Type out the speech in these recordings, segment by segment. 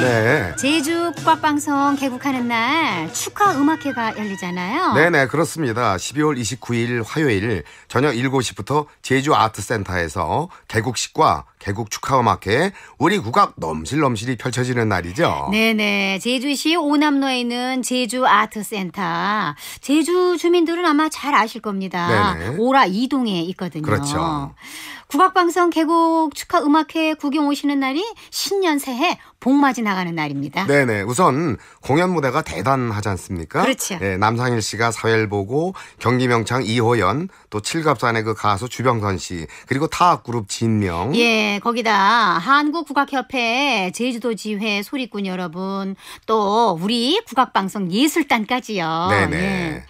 네. 제주 국밥방송 개국하는 날 축하 음악회가 열리잖아요. 네네, 그렇습니다. 12월 29일 화요일 저녁 7시부터 제주 아트센터에서 개국식과 개국 축하와 마켓 우리 국악 넘실넘실이 펼쳐지는 날이죠. 네네. 제주시 오남로에 있는 제주 아트센터. 제주 주민들은 아마 잘 아실 겁니다. 네네. 오라 이동에 있거든요. 그렇죠. 국악방송 개국 축하 음악회 구경 오시는 날이 신년 새해 복맞이 나가는 날입니다. 네네. 우선 공연 무대가 대단하지 않습니까? 그렇죠. 네, 남상일 씨가 사회를 보고 경기명창 이호연 또 칠갑산의 그 가수 주병선 씨 그리고 타악그룹 진명. 예. 거기다 한국국악협회 제주도지회 소리꾼 여러분, 또 우리 국악방송 예술단까지요. 네네. 예.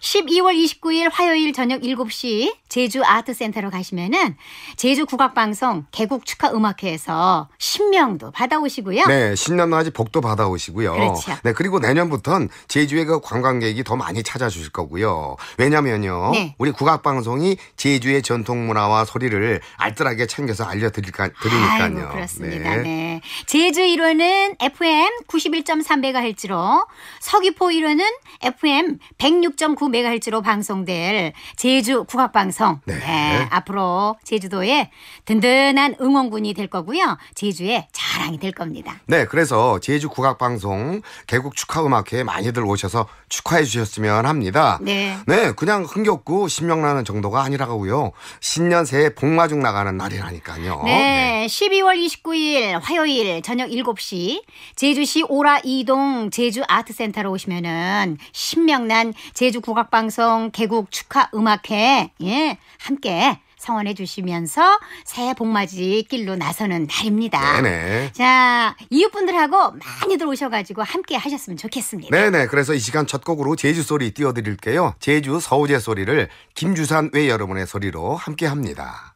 12월 29일 화요일 저녁 7시 제주 아트센터로 가시면은 제주 국악방송 개국 축하 음악회에서 신명도 받아오시고요. 네, 신년맞이 복도 받아오시고요. 그렇죠. 네, 그리고 내년부터는 제주에 그 관광객이 더 많이 찾아주실 거고요. 왜냐면요. 네. 우리 국악방송이 제주의 전통 문화와 소리를 알뜰하게 챙겨서 알려드릴까, 드리니까요. 아이고, 그렇습니다. 네. 네. 제주 1호는 FM 91.3MHz로 서귀포 1호는 FM 106.9MHz로 방송될 제주 국악방송. 네. 네. 앞으로 제주도의 든든한 응원군이 될 거고요. 제주의 자랑이 될 겁니다. 네. 그래서 제주 국악방송 개국 축하 음악회에 많이들 오셔서 축하해 주셨으면 합니다. 네. 네. 그냥 흥겹고 신명나는 정도가 아니라고요. 신년 새해 복마중 나가는 날이라니까요. 네. 네. 12월 29일 화요일 저녁 7시 제주시 오라 이동 제주 아트센터로 오시면은 신명난 제주 국악방송 개국 축하 음악회 예, 함께 성원해 주시면서 새해 복맞이 길로 나서는 날입니다. 네네. 자, 이웃분들하고 많이들 오셔가지고 함께 하셨으면 좋겠습니다. 네네. 그래서 이 시간 첫 곡으로 제주 소리 띄워드릴게요. 제주 서우제 소리를 김주산 외 여러분의 소리로 함께 합니다.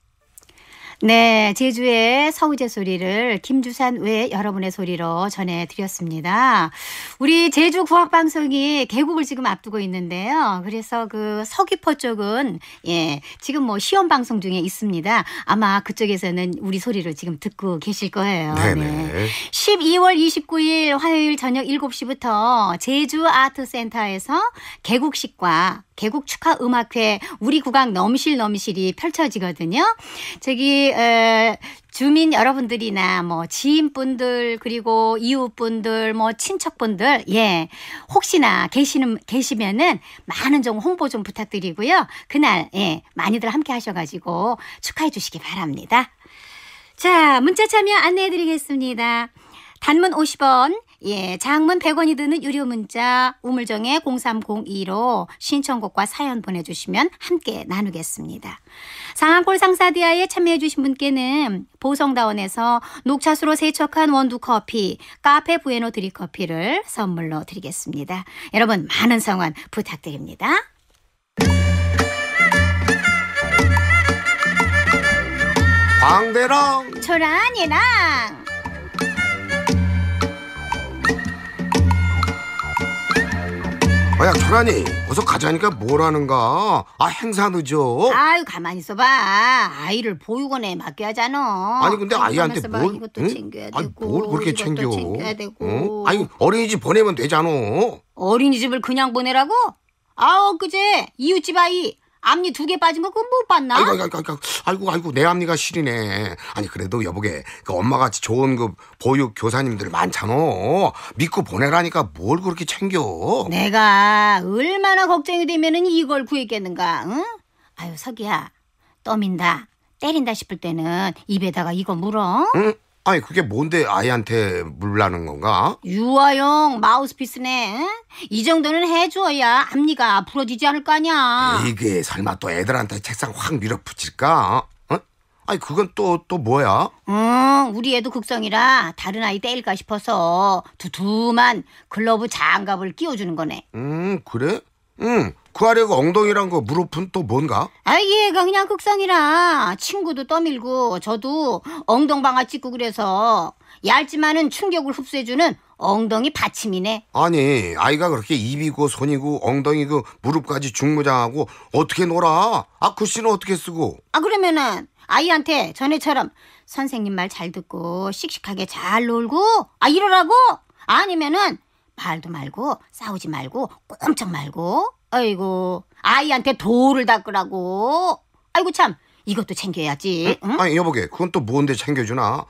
네, 제주의 서우제 소리를 김주산 외 여러분의 소리로 전해드렸습니다. 우리 제주 국악방송이 개국을 지금 앞두고 있는데요. 그래서 그 서귀포 쪽은, 예, 지금 뭐 시험방송 중에 있습니다. 아마 그쪽에서는 우리 소리를 지금 듣고 계실 거예요. 네네. 네. 12월 29일 화요일 저녁 7시부터 제주 아트센터에서 개국식과 개국 축하 음악회 우리 국악 넘실 넘실이 펼쳐지거든요. 저기 에, 주민 여러분들이나 뭐 지인분들 그리고 이웃분들 뭐 친척분들 예 혹시나 계시는 계시면은 많은 좀 홍보 좀 부탁드리고요. 그날 예 많이들 함께 하셔가지고 축하해 주시기 바랍니다. 자 문자 참여 안내해드리겠습니다. 단문 50원, 예, 장문 100원이 드는 유료 문자 우물정의 0302로 신청곡과 사연 보내주시면 함께 나누겠습니다. 상한골 상사디아에 참여해주신 분께는 보성다원에서 녹차수로 세척한 원두커피, 카페 부에노 드립커피를 선물로 드리겠습니다. 여러분 많은 성원 부탁드립니다. 광대랑 초란이랑 야 천하니 어서 가자니까 뭐라는가 아 행사 늦어 아유 가만히 있어봐 아이를 보육원에 맡겨야잖아 하 아니 근데 아이한테봐뭘 이것도 응? 챙겨야 되고 아니 뭘 그렇게 챙겨 챙겨야 되고 응? 아니 어린이집 보내면 되잖아 어린이집을 그냥 보내라고? 아우 그제 이웃집 아이 앞니 두 개 빠진 거그못 봤나? 아이고, 아이고, 아이고, 아이고, 아이고, 내 앞니가 시리네. 아니, 그래도 여보게, 그 엄마같이 좋은 그 보육 교사님들 많잖아. 믿고 보내라니까 뭘 그렇게 챙겨. 내가 얼마나 걱정이 되면은 이걸 구했겠는가, 응? 아유, 석이야, 떠민다, 때린다 싶을 때는 입에다가 이거 물어. 응? 아니 그게 뭔데 아이한테 물라는 건가? 유아용 마우스피스네. 이 정도는 해줘야 앞니가 부러지지 않을 거 아니야. 이게 설마 또 애들한테 책상 확 밀어붙일까? 어? 아니 그건 또 또 뭐야? 응, 우리 애도 극성이라 다른 아이 때일까 싶어서 두툼한 글러브 장갑을 끼워주는 거네. 음 그래? 응. 그 아래가 엉덩이란 거 무릎은 또 뭔가? 아이 얘가 예, 그냥 극성이라 친구도 떠밀고 저도 엉덩방아 찍고 그래서 얇지만은 충격을 흡수해주는 엉덩이 받침이네. 아니 아이가 그렇게 입이고 손이고 엉덩이그 무릎까지 중무장하고 어떻게 놀아? 아쿠씨는 어떻게 쓰고? 아 그러면은 아이한테 전에처럼 선생님 말 잘 듣고 씩씩하게 잘 놀고 아 이러라고 아니면은 말도 말고 싸우지 말고 꼼짝 말고 아이고, 아이한테 도를 닦으라고. 아이고, 참. 이것도 챙겨야지. 응? 아니, 여보게. 그건 또 뭔데 챙겨주나?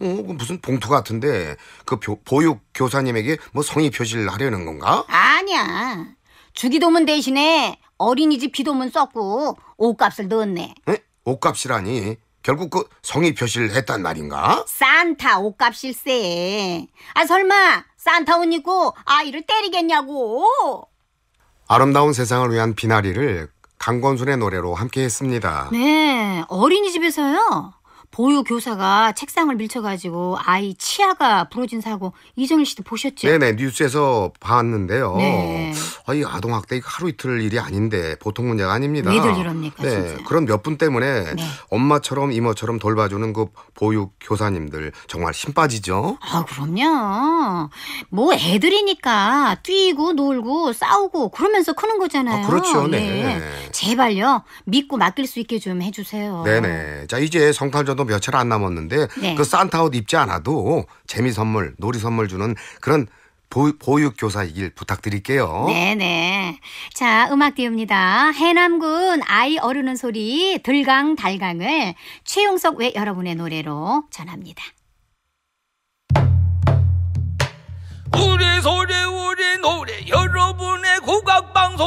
어, 무슨 봉투 같은데 그 보, 보육 교사님에게 뭐 성의 표시를 하려는 건가? 아니야. 주기도문 대신에 어린이집 비도문 썼고 옷값을 넣었네. 에? 옷값이라니. 결국 그 성의 표시를 했단 말인가? 산타 옷값일세. 아 설마 산타 옷 입고 아이를 때리겠냐고. 아름다운 세상을 위한 비나리를 강건순의 노래로 함께 했습니다. 네, 어린이집에서요. 보유 교사가 책상을 밀쳐가지고 아이 치아가 부러진 사고 이정일 씨도 보셨죠? 네네 뉴스에서 봤는데요. 네. 아이 아동 학대 이거 하루 이틀 일이 아닌데 보통 문제가 아닙니다. 왜들 이럽니까? 네. 진짜. 그런 몇 분 때문에 네. 엄마처럼 이모처럼 돌봐주는 그 보육 교사님들 정말 힘 빠지죠. 아 그럼요. 뭐 애들이니까 뛰고 놀고 싸우고 그러면서 크는 거잖아요. 아, 그렇죠. 네. 네. 제발요 믿고 맡길 수 있게 좀 해주세요. 네네. 자 이제 성탄절도 며칠 안 남았는데 네. 그 산타 옷 입지 않아도 재미 선물, 놀이 선물 주는 그런 보, 보육교사이길 부탁드릴게요. 네네. 네. 자, 음악 띄웁니다. 해남군 아이 어르는 소리 들강 달강을 최용석 외 여러분의 노래로 전합니다. 우리 소리 우리 노래 여러분의 국악방송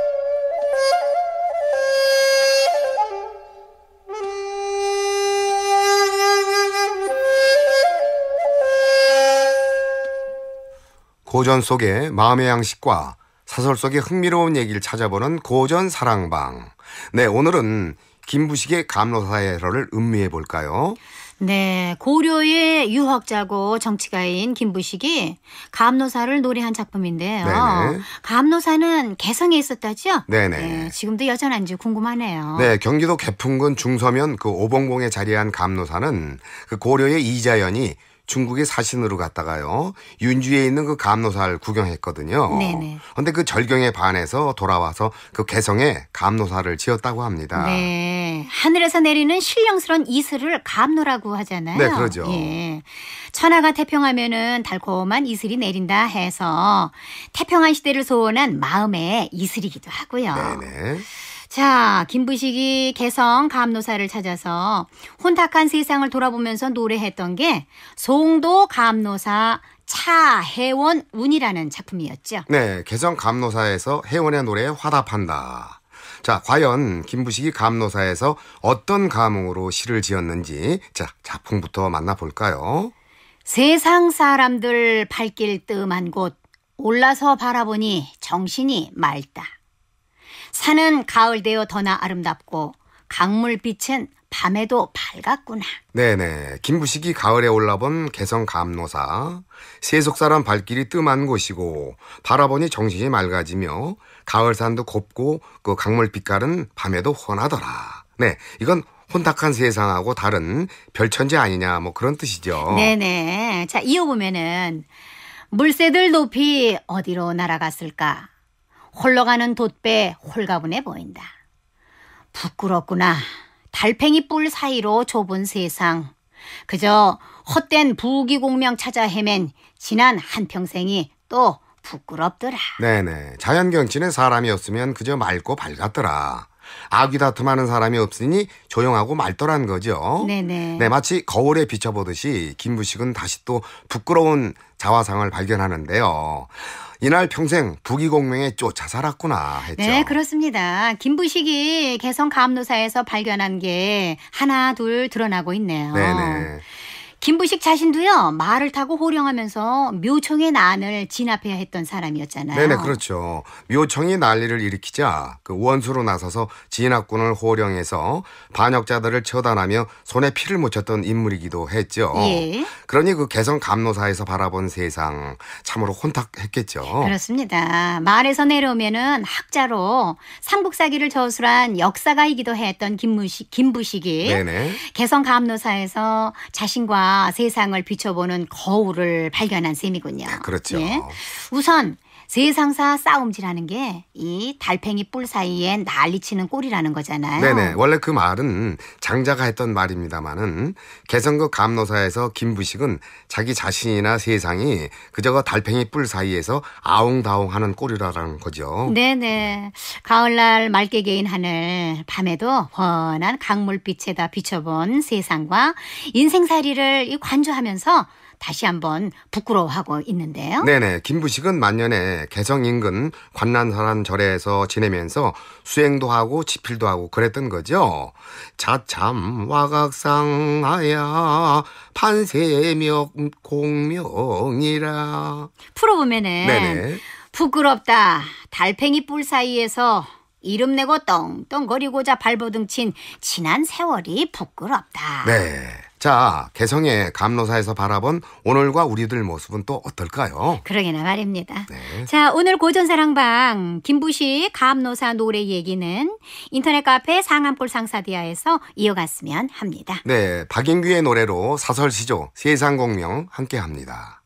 고전 속의 마음의 양식과 사설 속의 흥미로운 얘기를 찾아보는 고전 사랑방. 네, 오늘은 김부식의 감로사회를 음미해 볼까요? 네, 고려의 유학자고 정치가인 김부식이 감로사를 노래한 작품인데요. 네네. 감로사는 개성에 있었다죠? 네네. 네, 지금도 여전한지 궁금하네요. 네, 경기도 개풍군 중서면 그 오봉봉에 자리한 감로사는그 고려의 이자연이 중국의 사신으로 갔다가요 윤주에 있는 그 감로사를 구경했거든요. 네네. 근데 그 절경에 반해서 돌아와서 그 개성에 감로사를 지었다고 합니다. 네. 하늘에서 내리는 신령스런 이슬을 감로라고 하잖아요. 네, 그러죠. 예. 천하가 태평하면은 달콤한 이슬이 내린다 해서 태평한 시대를 소원한 마음의 이슬이기도 하고요. 네네. 자, 김부식이 개성 감노사를 찾아서 혼탁한 세상을 돌아보면서 노래했던 게 송도 감노사 차혜원 운이라는 작품이었죠. 네, 개성 감노사에서 혜원의 노래에 화답한다. 자, 과연 김부식이 감노사에서 어떤 감흥으로 시를 지었는지 자, 작품부터 만나볼까요? 세상 사람들 발길 뜸한 곳 올라서 바라보니 정신이 맑다. 산은 가을 되어 더나 아름답고 강물빛은 밤에도 밝았구나. 네네. 김부식이 가을에 올라본 개성 감노사. 세속사람 발길이 뜸한 곳이고 바라보니 정신이 맑아지며 가을산도 곱고 그 강물 빛깔은 밤에도 훤하더라. 네. 이건 혼탁한 세상하고 다른 별천지 아니냐 뭐 그런 뜻이죠. 네네. 자, 이어보면은 물새들 높이 어디로 날아갔을까? 홀러가는 돛배 홀가분해 보인다. 부끄럽구나. 달팽이 뿔 사이로 좁은 세상. 그저 헛된 부귀공명 찾아 헤맨 지난 한평생이 또 부끄럽더라. 네네. 자연경치는 사람이었으면 그저 맑고 밝았더라. 아귀 다툼하는 사람이 없으니 조용하고 말더란 거죠. 네네. 네, 마치 거울에 비춰보듯이 김부식은 다시 또 부끄러운 자화상을 발견하는데요. 이날 평생 부귀공명에 쫓아 살았구나 했죠. 네, 그렇습니다. 김부식이 개성 감노사에서 발견한 게 하나 둘 드러나고 있네요. 네네. 김부식 자신도요 말을 타고 호령하면서 묘청의 난을 진압해야 했던 사람이었잖아요. 네네 그렇죠. 묘청이 난리를 일으키자 그 원수로 나서서 진압군을 호령해서 반역자들을 처단하며 손에 피를 묻혔던 인물이기도 했죠. 예. 그러니 그 개성 감로사에서 바라본 세상 참으로 혼탁했겠죠. 그렇습니다. 말에서 내려오면은 학자로 삼국사기를 저술한 역사가이기도 했던 김무식 김부식이 네네. 개성 감로사에서 자신과 우 세상을 비춰보는 거울을 발견한 셈이군요. 아, 그렇죠. 예. 우선 세상사 싸움질하는 게 이 달팽이 뿔 사이에 난리치는 꼴이라는 거잖아요. 네네. 원래 그 말은 장자가 했던 말입니다마는 개성극 감노사에서 김부식은 자기 자신이나 세상이 그저 달팽이 뿔 사이에서 아웅다웅하는 꼴이라는 거죠. 네네. 가을날 맑게 개인 하늘 밤에도 훤한 강물빛에다 비춰본 세상과 인생살이를 관조하면서 다시 한번 부끄러워하고 있는데요. 네네. 김부식은 만년에 개성 인근 관난사람 절에서 지내면서 수행도 하고 집필도 하고 그랬던 거죠. 자참 와각상하야 판세명 공명이라. 풀어보면은 네네. 부끄럽다. 달팽이 뿔 사이에서 이름 내고 떵떵거리고자 발버둥 친 지난 세월이 부끄럽다. 네. 자, 개성의 감로사에서 바라본 오늘과 우리들 모습은 또 어떨까요? 그러게나 말입니다. 네. 자, 오늘 고전사랑방 김부식 감로사 노래 얘기는 인터넷 카페 상암골 상사디아에서 이어갔으면 합니다. 네, 박인규의 노래로 사설시조 세상공명 함께합니다.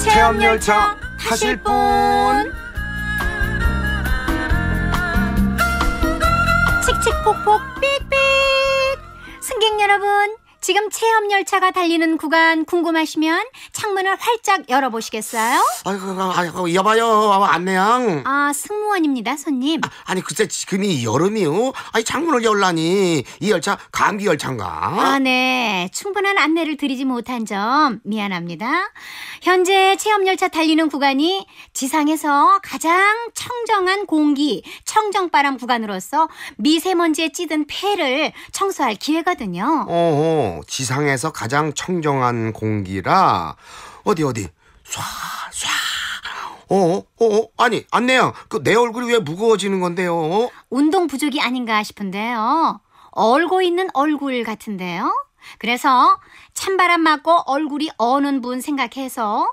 체험열차 타실 분 폭폭 삑삑 승객 여러분 지금 체험 열차가 달리는 구간 궁금하시면 창문을 활짝 열어보시겠어요? 아이고, 아이고 여봐요, 안내양. 아, 승무원입니다, 손님. 아, 니 글쎄 지금이 여름이요. 아니 창문을 열라니 이 열차 감기 열차인가? 아, 네, 충분한 안내를 드리지 못한 점 미안합니다. 현재 체험 열차 달리는 구간이 지상에서 가장 청정한 공기, 청정바람 구간으로서 미세먼지에 찌든 폐를 청소할 기회거든요. 어허. 지상에서 가장 청정한 공기라 어디 어디 쏴 쏴 어, 어, 어, 어, 아니, 안내야. 그내 얼굴이 왜 무거워지는 건데요? 운동 부족이 아닌가 싶은데요. 얼고 있는 얼굴 같은데요. 그래서 찬바람 맞고 얼굴이 어는 분 생각해서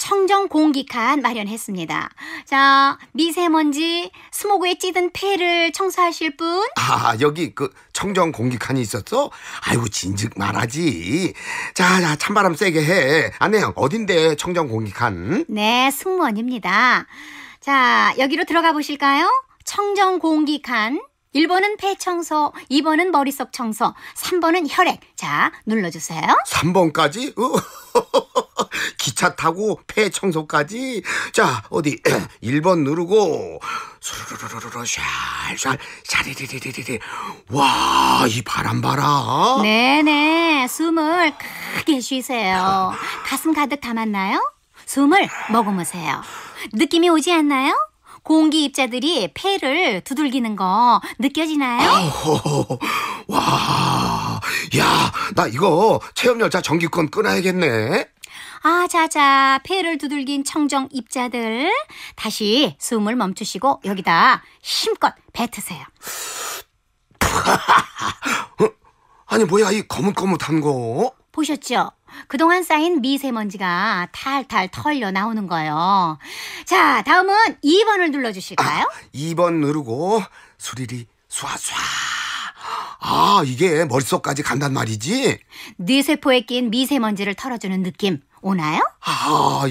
청정 공기칸 마련했습니다. 자, 미세먼지, 스모그에 찌든 폐를 청소하실 분? 아, 여기 그 청정 공기칸이 있었어? 아이고, 진즉 말하지. 자, 자, 찬바람 세게 해. 아내형 어딘데 청정 공기칸? 네, 승무원입니다. 자, 여기로 들어가 보실까요? 청정 공기칸. 1번은 폐 청소, 2번은 머릿속 청소, 3번은 혈액. 자, 눌러주세요. 3번까지? 기차 타고 폐 청소까지? 자, 어디 1번 누르고 수르르르르 샬샬 샤리리리리리 와, 이 바람 봐라. 네네, 숨을 크게 쉬세요. 가슴 가득 담았나요? 숨을 머금으세요. 느낌이 오지 않나요? 공기 입자들이 폐를 두들기는 거 느껴지나요? 아우, 와, 야, 나 이거 체험열차 전기권 끊어야겠네. 아, 자자, 폐를 두들긴 청정 입자들. 다시 숨을 멈추시고 여기다 힘껏 뱉으세요. 어? 아니, 뭐야, 이 거뭇거뭇한 거. 보셨죠? 그동안 쌓인 미세먼지가 탈탈 털려 나오는 거예요. 자, 다음은 2번을 눌러주실까요? 아, 2번 누르고 수리리 수아수아. 아, 이게 머릿속까지 간단 말이지? 뇌세포에 낀 미세먼지를 털어주는 느낌. 오나요? 아,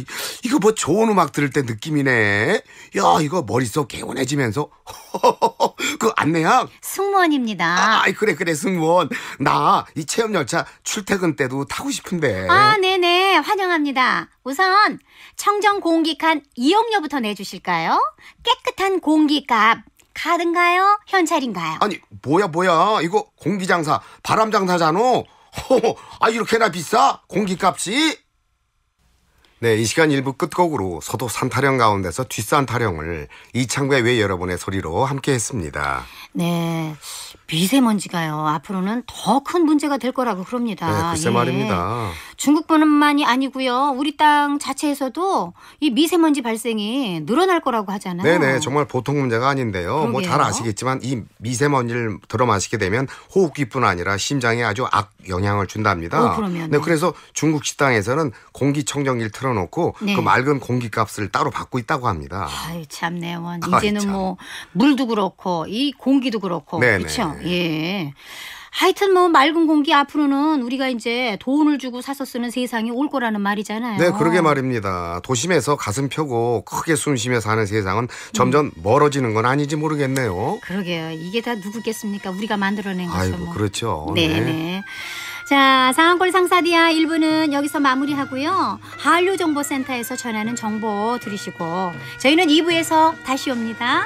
이거 뭐 좋은 음악 들을 때 느낌이네. 야, 이거 머릿속 개운해지면서. 그 안내양. 승무원입니다. 아, 그래, 그래, 승무원. 나 이 체험열차 출퇴근 때도 타고 싶은데. 아, 네네. 환영합니다. 우선 청정 공기칸 이용료부터 내주실까요? 깨끗한 공기값. 가든가요? 현찰인가요? 아니, 뭐야, 뭐야. 이거 공기장사, 바람장사잖아. 허허, 아, 이렇게나 비싸? 공기값이? 네, 이 시간 일부 끝곡으로 서도 산타령 가운데서 뒷산타령을 이창구의 외 여러분의 소리로 함께 했습니다. 네. 미세먼지가요. 앞으로는 더 큰 문제가 될 거라고 그럽니다. 네, 글쎄 예. 말입니다. 중국뿐만이 아니고요. 우리 땅 자체에서도 이 미세먼지 발생이 늘어날 거라고 하잖아요. 네네. 네, 정말 보통 문제가 아닌데요. 뭐 잘 아시겠지만 이 미세먼지를 들어 마시게 되면 호흡기뿐 아니라 심장에 아주 악 영향을 준답니다. 어, 그러면. 네, 그래서 중국 식당에서는 공기청정기를 틀어놓고 네. 그 맑은 공기값을 따로 받고 있다고 합니다. 아유 참네 원. 이제는 아이, 참. 뭐 물도 그렇고 이 공기도 그렇고 네네. 그렇죠. 예. 하여튼 뭐 맑은 공기 앞으로는 우리가 이제 돈을 주고 사서 쓰는 세상이 올 거라는 말이잖아요. 네, 그러게 말입니다. 도심에서 가슴 펴고 크게 숨 쉬며 사는 세상은 점점 음. 멀어지는 건아니지 모르겠네요. 그러게요. 이게 다 누구겠습니까? 우리가 만들어낸 거죠. 아이고, 뭐. 그렇죠. 네네. 네. 네. 자, 상한골 상사디아 1부는 여기서 마무리하고요. 한류정보센터에서 전하는 정보 들으시고 저희는 2부에서 다시 옵니다.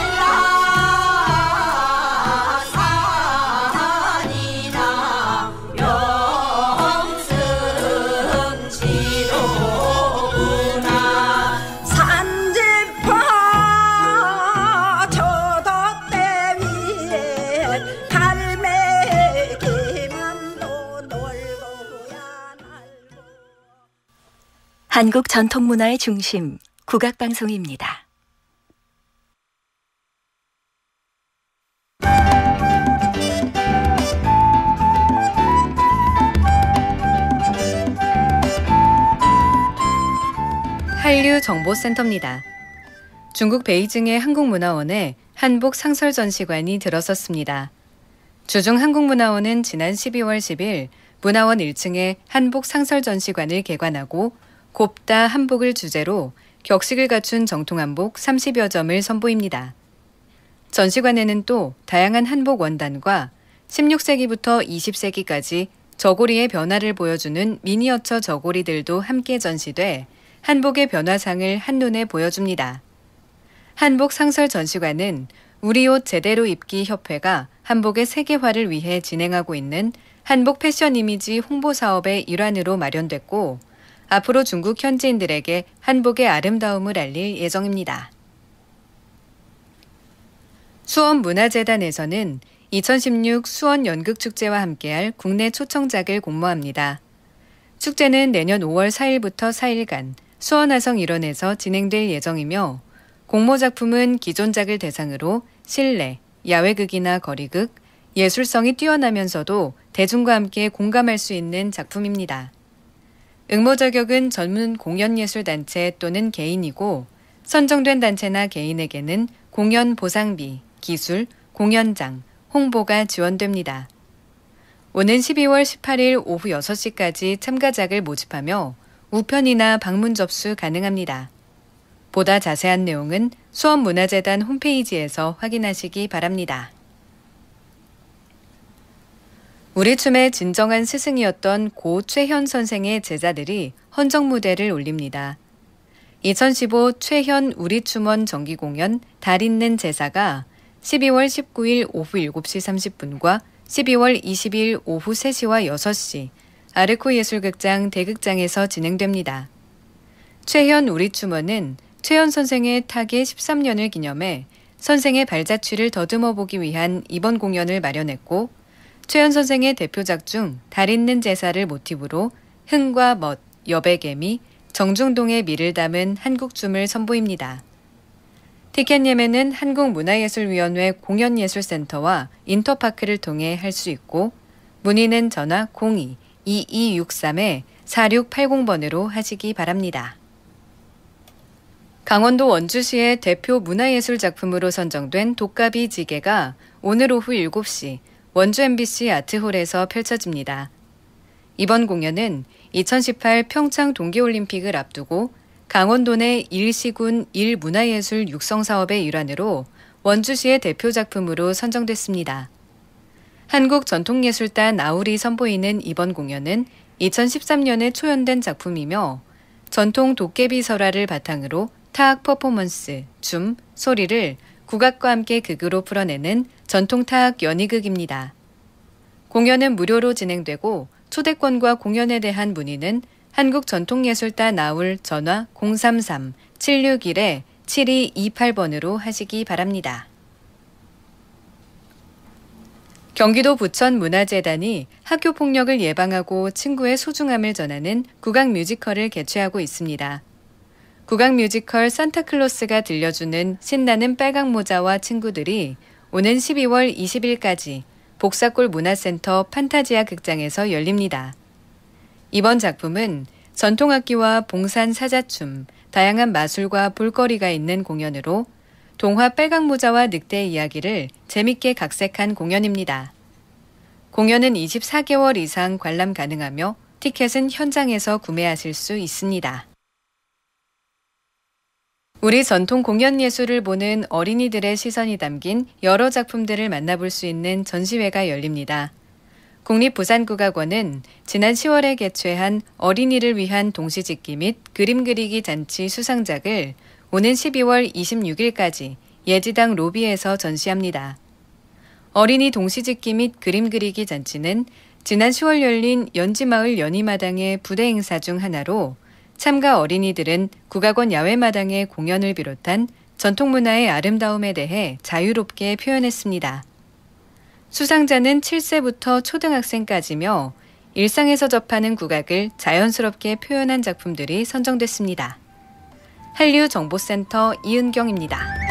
한국 전통문화의 중심, 국악방송입니다. 한류정보센터입니다. 중국 베이징의 한국문화원에 한복 상설 전시관이 들어섰습니다. 주중 한국문화원은 지난 12월 10일 문화원 1층에 한복 상설 전시관을 개관하고 곱다 한복을 주제로 격식을 갖춘 정통 한복 30여 점을 선보입니다. 전시관에는 또 다양한 한복 원단과 16세기부터 20세기까지 저고리의 변화를 보여주는 미니어처 저고리들도 함께 전시돼 한복의 변화상을 한눈에 보여줍니다. 한복 상설 전시관은 우리 옷 제대로 입기 협회가 한복의 세계화를 위해 진행하고 있는 한복 패션 이미지 홍보 사업의 일환으로 마련됐고 앞으로 중국 현지인들에게 한복의 아름다움을 알릴 예정입니다. 수원 문화재단에서는 2016 수원 연극축제와 함께할 국내 초청작을 공모합니다. 축제는 내년 5월 4일부터 4일간 수원화성 일원에서 진행될 예정이며 공모 작품은 기존작을 대상으로 실내, 야외극이나 거리극, 예술성이 뛰어나면서도 대중과 함께 공감할 수 있는 작품입니다. 응모 자격은 전문 공연예술단체 또는 개인이고 선정된 단체나 개인에게는 공연 보상비, 기술, 공연장, 홍보가 지원됩니다. 오는 12월 18일 오후 6시까지 참가작을 모집하며 우편이나 방문 접수 가능합니다. 보다 자세한 내용은 수원문화재단 홈페이지에서 확인하시기 바랍니다. 우리 춤의 진정한 스승이었던 고 최현 선생의 제자들이 헌정 무대를 올립니다. 2015 최현 우리 춤원 정기 공연 달 있는 제사가 12월 19일 오후 7시 30분과 12월 2 0일 오후 3시와 6시 아르코 예술극장 대극장에서 진행됩니다. 최현 우리 춤원은 최현 선생의 타계 13년을 기념해 선생의 발자취를 더듬어 보기 위한 이번 공연을 마련했고 최연 선생의 대표작 중 달 있는 제사를 모티브로 흥과 멋, 여백개미, 정중동의 미를 담은 한국춤을 선보입니다. 티켓 예매는 한국문화예술위원회 공연예술센터와 인터파크를 통해 할 수 있고 문의는 전화 02-2263-4680번으로 하시기 바랍니다. 강원도 원주시의 대표 문화예술 작품으로 선정된 독가비 지게가 오늘 오후 7시 원주 MBC 아트홀에서 펼쳐집니다. 이번 공연은 2018 평창 동계올림픽을 앞두고 강원도 내 일시군 일문화예술 육성사업의 일환으로 원주시의 대표 작품으로 선정됐습니다. 한국전통예술단 아울이 선보이는 이번 공연은 2013년에 초연된 작품이며 전통 도깨비 설화를 바탕으로 타악 퍼포먼스, 춤, 소리를 국악과 함께 극으로 그 풀어내는 전통 타악 연희극입니다. 공연은 무료로 진행되고 초대권과 공연에 대한 문의는 한국전통예술단 나울 전화 033-761-7228번으로 하시기 바랍니다. 경기도 부천 문화재단이 학교 폭력을 예방하고 친구의 소중함을 전하는 국악 뮤지컬을 개최하고 있습니다. 국악 뮤지컬 산타클로스가 들려주는 신나는 빨강 모자와 친구들이 오는 12월 20일까지 복사골 문화센터 판타지아 극장에서 열립니다. 이번 작품은 전통악기와 봉산 사자춤, 다양한 마술과 볼거리가 있는 공연으로 동화 빨강 모자와 늑대 이야기를 재밌게 각색한 공연입니다. 공연은 24개월 이상 관람 가능하며 티켓은 현장에서 구매하실 수 있습니다. 우리 전통 공연 예술을 보는 어린이들의 시선이 담긴 여러 작품들을 만나볼 수 있는 전시회가 열립니다. 국립부산국악원은 지난 10월에 개최한 어린이를 위한 동시짓기 및 그림 그리기 잔치 수상작을 오는 12월 26일까지 예지당 로비에서 전시합니다. 어린이 동시짓기 및 그림 그리기 잔치는 지난 10월 열린 연지마을 연희마당의 부대 행사 중 하나로 참가 어린이들은 국악원 야외마당의 공연을 비롯한 전통문화의 아름다움에 대해 자유롭게 표현했습니다. 수상자는 7세부터 초등학생까지며 일상에서 접하는 국악을 자연스럽게 표현한 작품들이 선정됐습니다. 한류정보센터 이은경입니다.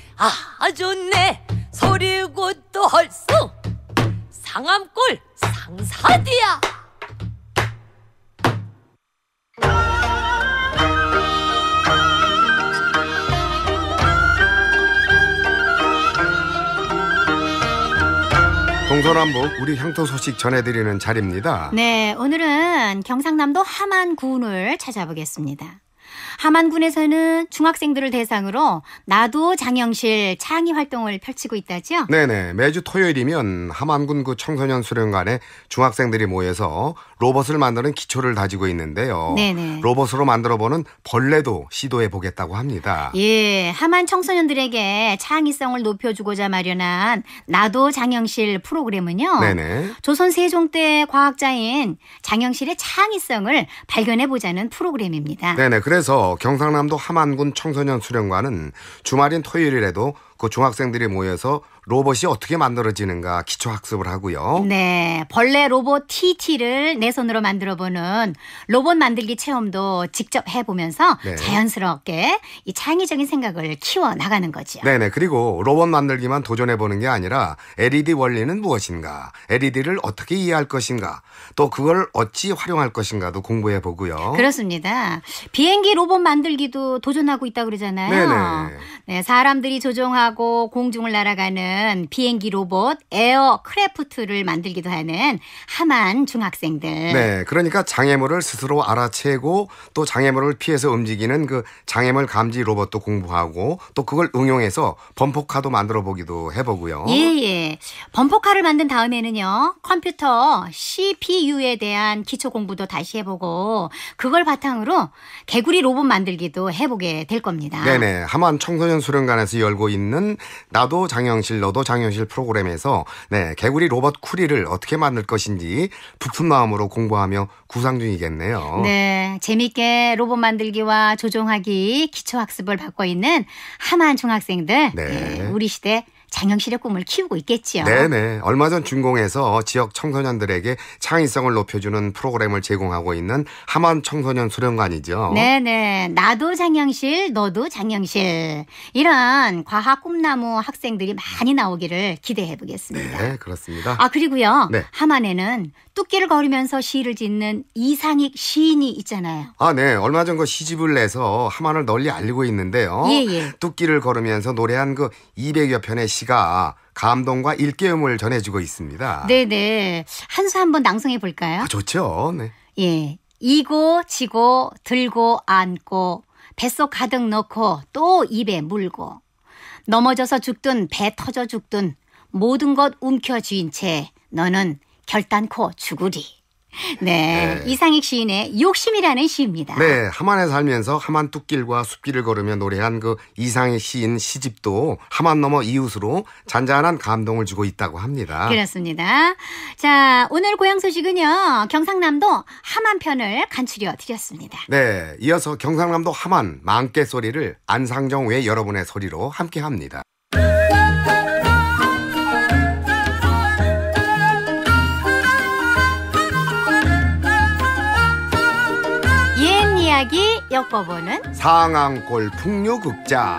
아주 네 소리고 또 헐수 상암골 상사디야 동서남북 우리 향토 소식 전해드리는 자리입니다. 네, 오늘은 경상남도 함안군을 찾아보겠습니다. 함안군에서는 중학생들을 대상으로 나도 장영실 창의 활동을 펼치고 있다죠? 네네. 매주 토요일이면 함안군 그 청소년 수련관에 중학생들이 모여서 로봇을 만드는 기초를 다지고 있는데요. 네네. 로봇으로 만들어보는 벌레도 시도해 보겠다고 합니다. 예. 함안 청소년들에게 창의성을 높여주고자 마련한 나도 장영실 프로그램은요. 네네. 조선 세종 때 과학자인 장영실의 창의성을 발견해 보자는 프로그램입니다. 네네. 그래서 경상남도 함안군 청소년 수련관은 주말인 토요일에도 그 중학생들이 모여서 로봇이 어떻게 만들어지는가 기초 학습을 하고요. 네, 벌레 로봇 TT를 내 손으로 만들어 보는 로봇 만들기 체험도 직접 해 보면서 네. 자연스럽게 이 창의적인 생각을 키워 나가는 거죠. 네, 네. 그리고 로봇 만들기만 도전해 보는 게 아니라 LED 원리는 무엇인가? LED를 어떻게 이해할 것인가? 또 그걸 어찌 활용할 것인가도 공부해 보고요. 그렇습니다. 비행기 로봇 만들기도 도전하고 있다 고 그러잖아요. 네네. 네, 사람들이 조종하고 공중을 날아가는 하는 비행기 로봇 에어 크래프트를 만들기도 하는 하만 중학생들. 네, 그러니까 장애물을 스스로 알아채고 또 장애물을 피해서 움직이는 그 장애물 감지 로봇도 공부하고 또 그걸 응용해서 범퍼카도 만들어 보기도 해보고요. 예, 예. 범퍼카를 만든 다음에는요 컴퓨터 CPU에 대한 기초 공부도 다시 해보고 그걸 바탕으로 개구리 로봇 만들기도 해보게 될 겁니다. 네네. 하만 청소년 수련관에서 열고 있는 나도 장영실 밀러도 장현실 프로그램에서 네, 개구리 로봇 쿠리를 어떻게 만들 것인지 부푼 마음으로 공부하며 구상 중이겠네요. 네, 재밌게 로봇 만들기와 조종하기 기초 학습을 받고 있는 하만 중학생들 네. 네, 우리 시대 장영실의 꿈을 키우고 있겠지요. 네네. 얼마 전 준공에서 지역 청소년들에게 창의성을 높여주는 프로그램을 제공하고 있는 하만 청소년 수련관이죠. 네네. 나도 장영실, 너도 장영실. 이런 과학 꿈나무 학생들이 많이 나오기를 기대해 보겠습니다. 네, 그렇습니다. 아, 그리고요. 네. 함안에는 뚝기를 걸으면서 시를 짓는 이상익 시인이 있잖아요. 아, 네. 얼마 전 그 시집을 내서 하만을 널리 알리고 있는데요. 예, 예. 뚝기를 걸으면서 노래한 그 200여 편의 시 시가 감동과 일깨움을 전해주고 있습니다. 네네. 한수 한번 낭송해 볼까요? 아, 좋죠. 네. 예. 이고, 지고, 들고, 안고, 뱃속 가득 넣고, 또 입에 물고, 넘어져서 죽든 배 터져 죽든 모든 것 움켜쥐인 채 너는 결단코 죽으리. 네, 네, 이상익 시인의 욕심이라는 시입니다. 네, 함안에 살면서 함안 뚝길과 숲길을 걸으며 노래한 그 이상익 시인 시집도 함안 넘어 이웃으로 잔잔한 감동을 주고 있다고 합니다. 그렇습니다. 자, 오늘 고향 소식은요. 경상남도 함안 편을 간추려 드렸습니다. 네, 이어서 경상남도 함안 망개 소리를 안상정 외 여러분의 소리로 함께합니다. 엮어보는 상암골 풍류극장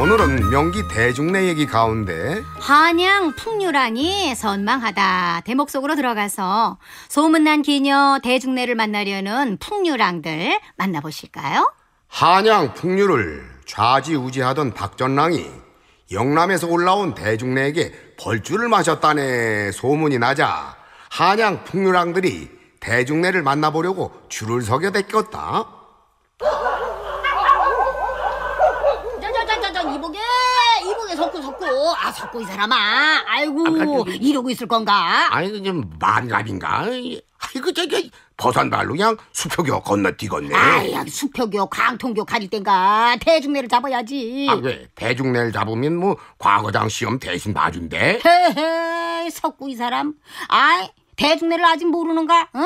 오늘은 명기 대중내 얘기 가운데 한양 풍류란이 선망하다 대목 속으로 들어가서 소문난 기녀 대중내를 만나려는 풍류랑들 만나보실까요? 한양 풍류를 좌지우지하던 박전랑이 영남에서 올라온 대중내에게 벌주를 마셨다네 소문이 나자 한양 풍류랑들이 대중네를 만나보려고 줄을 서게 됐겠다. 이보게 이보게 석구 석구 아 석구 이 사람아 아이고 아 이러고 있을 건가? 아니, 좀 만갑인가? 그, 저저 버선발로 그냥 수표교 건너뛰겠네. 아야 수표교, 광통교 가릴 땐가 대중내를 잡아야지. 아 왜? 대중내를 잡으면 뭐 과거장 시험 대신 봐준대. 헤헤 석구 이 사람. 아이 대중내를 아직 모르는가? 어?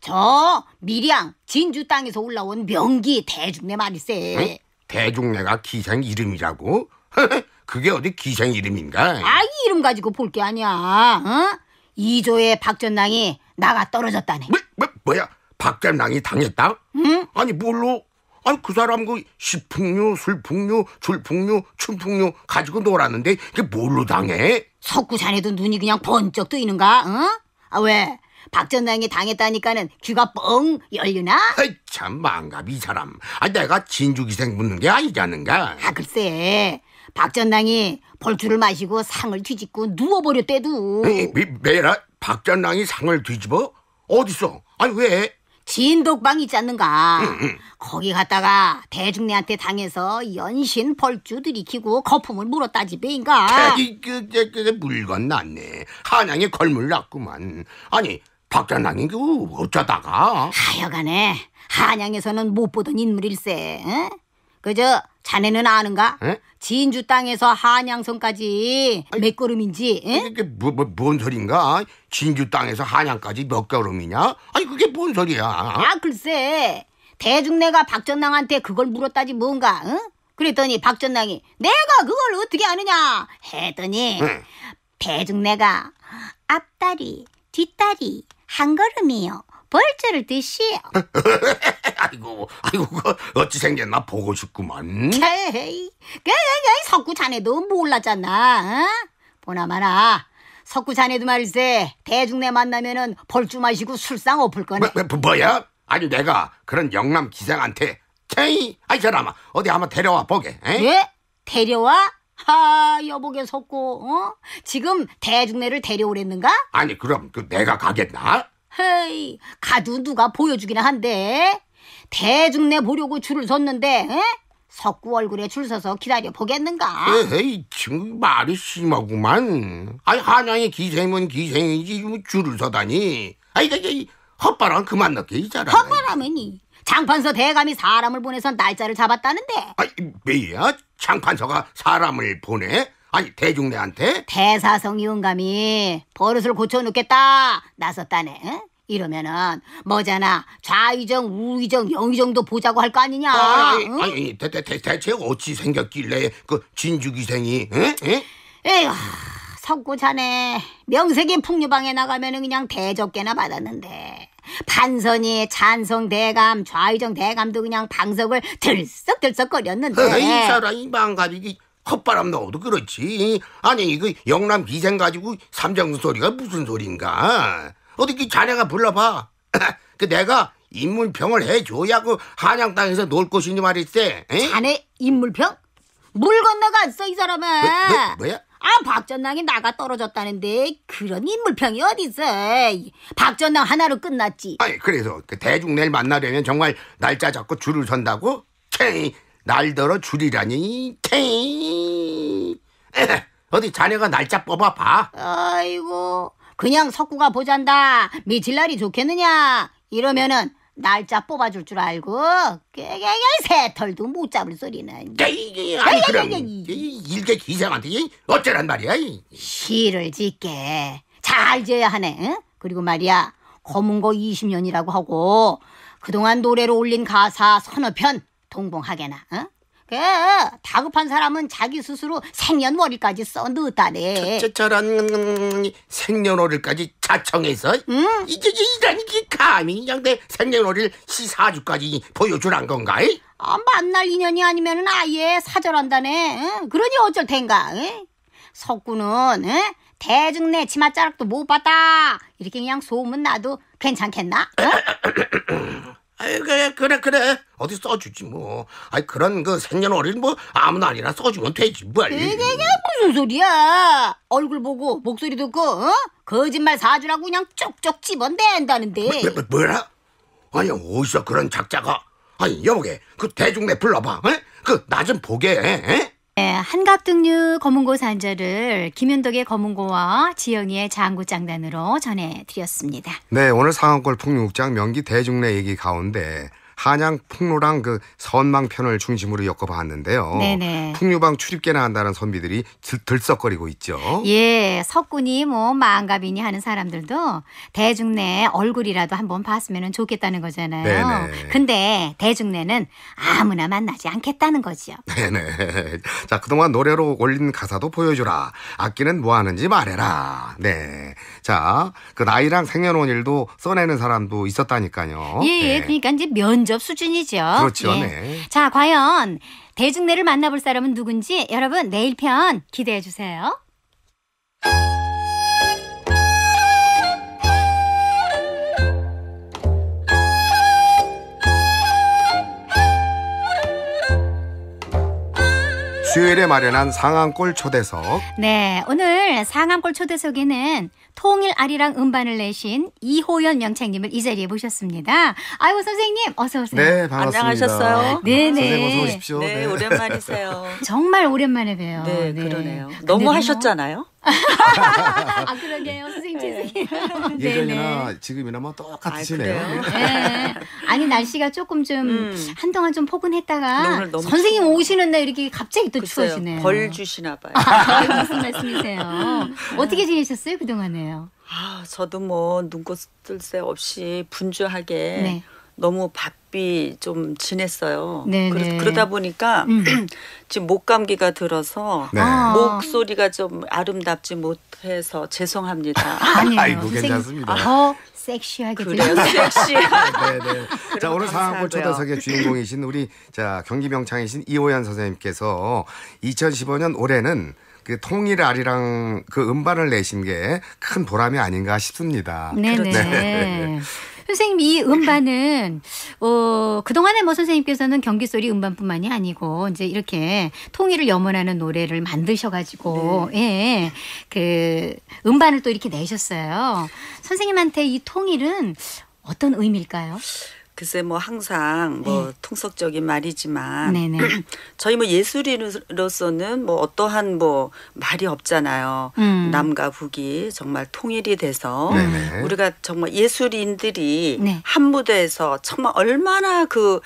저 미량 진주 땅에서 올라온 명기 대중내 말이세. 응? 대중내가 기생 이름이라고? 그게 어디 기생 이름인가? 아 이름 이 가지고 볼 게 아니야. 어? 이조의 박전당이 나가 떨어졌다네. 뭐, 뭐, 뭐야? 박감랑이 당했다? 응? 아니 뭘로? 아니 그 사람 그 시풍류, 술풍류, 줄풍류, 춘풍류 가지고 놀았는데 이게 뭘로 당해? 석구산에도 눈이 그냥 번쩍 뜨이는가? 응? 아 왜? 박전당이 당했다니까는 귀가 뻥 열리나? 아이, 참 망갑 이 사람. 아 내가 진주기생 묻는 게 아니잖은가? 아 글쎄 박전당이 벌주를 마시고 상을 뒤집고 누워버렸대도. 에이, 미, 메라 박잔랑이 상을 뒤집어? 어딨어? 아니 왜? 진독방 있지 않는가? 음, 음. 거기 갔다가 대중네한테 당해서 연신 벌주 들이키고 거품을 물었다지 배인가? 이 그, 그, 그, 그, 물건 났네. 한양에 걸물 났구만. 아니 박잔랑이 그 어쩌다가? 하여간에 한양에서는 못 보던 인물일세. 응? 그저 자네는 아는가? 에? 진주 땅에서 한양성까지 아이, 몇 걸음인지? 에? 게 뭐, 뭐, 뭔 소린가? 진주 땅에서 한양까지 몇 걸음이냐? 아니 그게 뭔 소리야? 어? 아 글쎄 대중내가 박전랑한테 그걸 물었다지 뭔가 응? 그랬더니 박전랑이 내가 그걸 어떻게 아느냐 했더니 대중내가 앞다리 뒷다리 한 걸음이요 벌절을드시에 아이고, 아이고, 어찌 생겼나 보고 싶구만. 에이, 에이, 석구 자네도 몰랐잖아. 어? 보나마나 석구 자네도 말세 대중네 만나면은 벌주 마시고 술상 엎을 거네. 뭐, 뭐, 뭐야? 아니 내가 그런 영남 기생한테 제이 아이 저라마 어디 한번 데려와 보게. 에? 예? 데려와? 하 여보게 석구 어? 지금 대중네를 데려오랬는가? 아니 그럼 그 내가 가겠나? 헤이 가도 누가 보여주기는 한데 대중내 보려고 줄을 섰는데 에? 석구 얼굴에 줄 서서 기다려 보겠는가? 에이, 지금 말이 심하구만. 아이, 한양의 기생은 기생이지, 뭐 줄을 서다니. 아이, 그, 그, 저기, 헛바람 그만 넣게, 이 자라. 헛바람이니. 장판서 대감이 사람을 보내선 날짜를 잡았다는데. 아이, 뭐야 장판서가 사람을 보내? 아니, 대중내한테 대사성 이은감이 버릇을 고쳐놓겠다. 나섰다네. 응? 이러면은 뭐잖아 좌의정 우의정 영의정도 보자고 할 거 아니냐 아, 아니, 응? 아니 대, 대, 대, 대체 어찌 생겼길래 그 진주기생이 에? 에? 에휴 석구 자네 명색인 풍류방에 나가면은 그냥 대접게나 받았는데 반선이 찬성 대감 좌의정 대감도 그냥 방석을 들썩들썩 거렸는데 아, 이 사람이 망가지기 헛바람 넣어도 그렇지 아니 이거 그 영남 기생 가지고 삼장 소리가 무슨 소린가 어디 그 자네가 불러봐. 그 내가 인물평을 해줘야 그 한양 땅에서 놀 곳이니 말이세. 자네 인물평? 물 건너갔어 이 사람아. 뭐, 야 아, 박전당이 나가 떨어졌다는데 그런 인물평이 어디어박전당 하나로 끝났지. 아니 그래서 그 대중 내일 만나려면 정말 날짜 잡고 줄을 선다고? 케이 날더러 줄이라니 케이. 어디 자네가 날짜 뽑아봐. 아이고 그냥 석구가 보잔다. 미칠 날이 좋겠느냐. 이러면은 날짜 뽑아줄 줄 알고 깨깨깨 새털도 못 잡을 소리는 아니 그럼 일개 기장한테 어쩌란 말이야 시를 짓게 잘 지어야 하네 응? 그리고 말이야 검은 거 20년이라고 하고 그동안 노래로 올린 가사 서너 편 동봉하게나 응? 그 다급한 사람은 자기 스스로 생년월일까지 써넣었다네. 저, 저, 런 음, 생년월일까지 자청해서? 응? 이게 이런 게 감히 그냥 내 생년월일 시사주까지 보여주란 건가? 이? 아, 만날 인연이 아니면 아예 사절한다네. 응? 그러니 어쩔 텐가. 응? 석구는 응? 대중 내 치마 자락도 못 봤다. 이렇게 그냥 소문 나도 괜찮겠나? 아이 그래 그래 그래 어디 써주지 뭐 아이 그런 그 생년월일 뭐 아무나 아니라 써주면 되지 뭘 이게 무슨 소리야 얼굴 보고 목소리 듣고 어? 거짓말 사주라고 그냥 쪽쪽 집어낸다는데 뭐, 뭐, 뭐 뭐라 아니 어디서 그런 작자가 아니 여보게 그 대중내 불러봐 에? 그나좀 보게 에? 네, 예, 한갑등류 검은고 산절을 김윤덕의 검은고와 지영이의 장구장단으로 전해드렸습니다. 네, 오늘 상암골 풍육장 류 명기 대중내 얘기 가운데 한양 풍로랑 그 선망편을 중심으로 엮어봤는데요. 네네. 풍류방 출입계나 한다는 선비들이 들썩거리고 있죠. 예, 석군이 뭐 망갑이니 하는 사람들도 대중 내 얼굴이라도 한번 봤으면 좋겠다는 거잖아요. 네네. 근데 대중 내는 아무나 만나지 않겠다는 거죠 네네. 자, 그동안 노래로 올린 가사도 보여주라. 악기는 뭐 하는지 말해라. 네. 자, 그 나이랑 생년월일도 써내는 사람도 있었다니까요. 예, 예. 네. 그러니까 이제 면 면접 수준이죠. 그렇죠. 예. 네. 자, 과연 대중내를 만나볼 사람은 누군지 여러분 내일 편 기대해 주세요. 수요일에 마련한 상암골 초대석. 네, 오늘 상암골 초대석에는 통일 아리랑 음반을 내신 이호연 명창님을 이 자리에 모셨습니다. 아이고 선생님 어서 오세요. 네 반갑습니다. 안녕하셨어요. 네네. 어서 오십시오. 네, 네. 오랜만이세요. 정말 오랜만에 봬요. 네, 네. 그러네요. 너무 하셨잖아요. 아 그러게요 선생님 네. 죄송해요. 예전이나 네, 네. 지금이나 뭐 똑같으시네요. 아, 네. 아니 날씨가 조금 좀 음. 한동안 좀 포근했다가 네, 선생님 추워. 오시는 날 이렇게 갑자기 또 글쎄요, 추워지네요. 벌 주시나 봐요. 아, 무슨 말씀이세요? 어떻게 지내셨어요 그 동안에요? 아 저도 뭐 눈꽃 뜰새 없이 분주하게 네. 너무 바 무릎좀 지냈어요. 네네. 그러, 다 보니까 음. 지금 목 감기가 들어서 네. 아. 목소리가 좀 아름답지 못해서 죄송합니다. 아이고 괜찮습니다. 아, 섹시하게 그래요. 섹시. 네네. 네, 네. 자 오늘 사학골 초대석의 주인공이신 우리 자 경기 명창이신 이호연 선생님께서 2015년 올해는 그 통일 아리랑 그 음반을 내신 게 큰 보람이 아닌가 싶습니다. 네네. 그렇죠. 네. 선생님 이 음반은 어 그동안에 뭐 선생님께서는 경기 소리 음반뿐만이 아니고 이제 이렇게 통일을 염원하는 노래를 만드셔 가지고 네. 예. 그 음반을 또 이렇게 내셨어요. 선생님한테 이 통일은 어떤 의미일까요? 글쎄 뭐 항상 뭐 네. 통속적인 말이지만 네네. 네. 저희 뭐 예술인으로서는 뭐 어떠한 뭐 말이 없잖아요. 음. 남과 북이 정말 통일이 돼서 네네. 네. 우리가 정말 예술인들이 네. 한 무대에서 정말 얼마나 그그 그,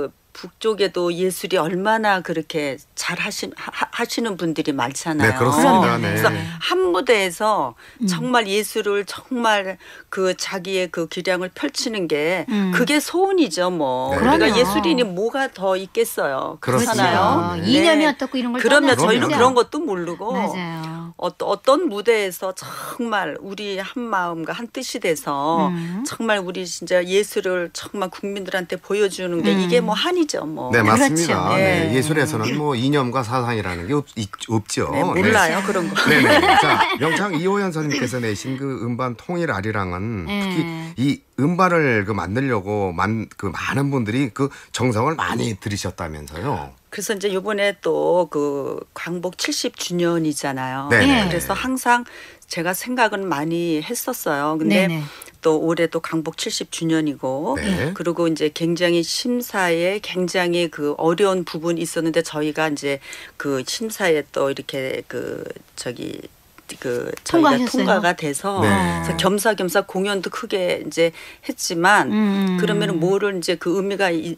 그 북쪽에도 예술이 얼마나 그렇게 잘 하시, 하, 하시는 분들이 많잖아요. 네, 그렇습니다. 네. 그래서 한 무대에서 음. 정말 예술을 정말 그 자기의 그 기량을 펼치는 게 음. 그게 소원이죠, 뭐. 네. 그러니 그럼요. 예술인이 뭐가 더 있겠어요. 그렇잖아요. 아, 네. 이념이 어떻고 이런 걸 그러면 저희는 그런 것도 모르고 맞아요. 어떤, 무대에서 정말 우리 한 마음과 한 뜻이 돼서 음. 정말 우리 진짜 예술을 정말 국민들한테 보여주는 게 음. 이게 뭐 한이 이죠 뭐. 네 그렇죠. 맞습니다. 그렇죠. 네. 네. 예술에서는 뭐 이념과 사상이라는 게 없, 있, 없죠. 네, 네. 몰라요 네. 그런 거. 네네. 네, 자명창 이호연 선생님께서 내신 그 음반 통일 아리랑은 네. 특히 이 음반을 그 만들려고 만, 그 많은 분들이 그 정성을 많이 들이셨다면서요. 그래서 이제 요번에 또 그 광복 70주년이잖아요. 네 그래서 항상 제가 생각은 많이 했었어요. 근데 네네. 또 올해도 강북 70주년이고 네. 그리고 이제 굉장히 심사에 굉장히 그 어려운 부분이 있었는데 저희가 이제 그 심사에 또 이렇게 그 저기 그 저희가 통과가 돼서 네. 겸사겸사 공연도 크게 이제 했지만 음. 음. 그러면 은 뭐를 이제 그 의미가 있,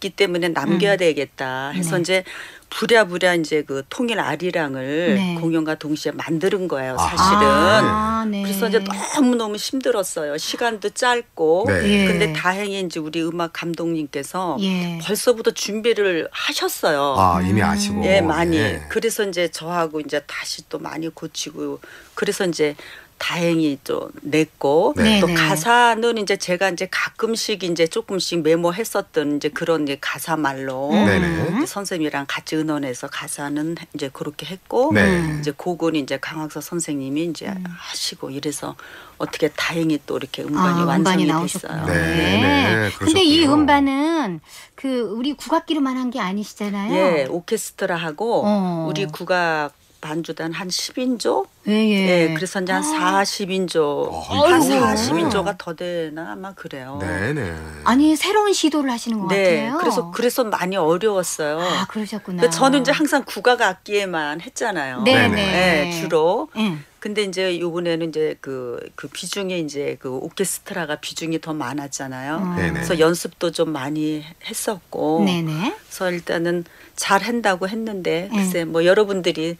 기 때문에 남겨야 음. 되겠다 해서 네. 이제 부랴부랴 이제 그 통일 아리랑을 네. 공연과 동시에 만드는 거예요, 아, 사실은. 아, 네. 그래서 이제 너무너무 힘들었어요. 시간도 짧고. 네. 예. 근데 다행히 이제 우리 음악 감독님께서 예. 벌써부터 준비를 하셨어요. 아, 이미 아시고. 예, 많이. 예. 그래서 이제 저하고 이제 다시 또 많이 고치고 그래서 이제 다행히 좀 냈고 네. 네. 또 네네. 가사는 이제 제가 이제 가끔씩 이제 조금씩 메모했었던 이제 그런 이제 가사 말로 음. 네, 네. 선생님이랑 같이 의논해서 가사는 이제 그렇게 했고 네. 이제 곡은 이제 강학서 선생님이 이제 음. 하시고 이래서 어떻게 다행히 또 이렇게 음반이 아, 완성이 됐어요. 네. 네. 근데 이 음반은 그 우리 국악기로만 한 게 아니시잖아요. 예, 오케스트라하고 어. 우리 국악 반주단 한 10인조? 예, 예. 예 그래서 이제 한 아. 40인조. 한 40인조가 더 되나 아마 그래요. 네네. 아니 새로운 시도를 하시는 것 네, 같아요. 그래서 그래서 많이 어려웠어요. 아 그러셨구나. 저는 이제 항상 국악 악기에만 했잖아요. 네, 네네. 네, 네 주로. 음. 근데 이제 요번에는 이제 그, 그비중에 이제 그 오케스트라가 비중이 더 많았잖아요. 음. 그래서 연습도 좀 많이 했었고. 네네. 그래서 일단은 잘 한다고 했는데 예. 글쎄 음. 뭐 여러분들이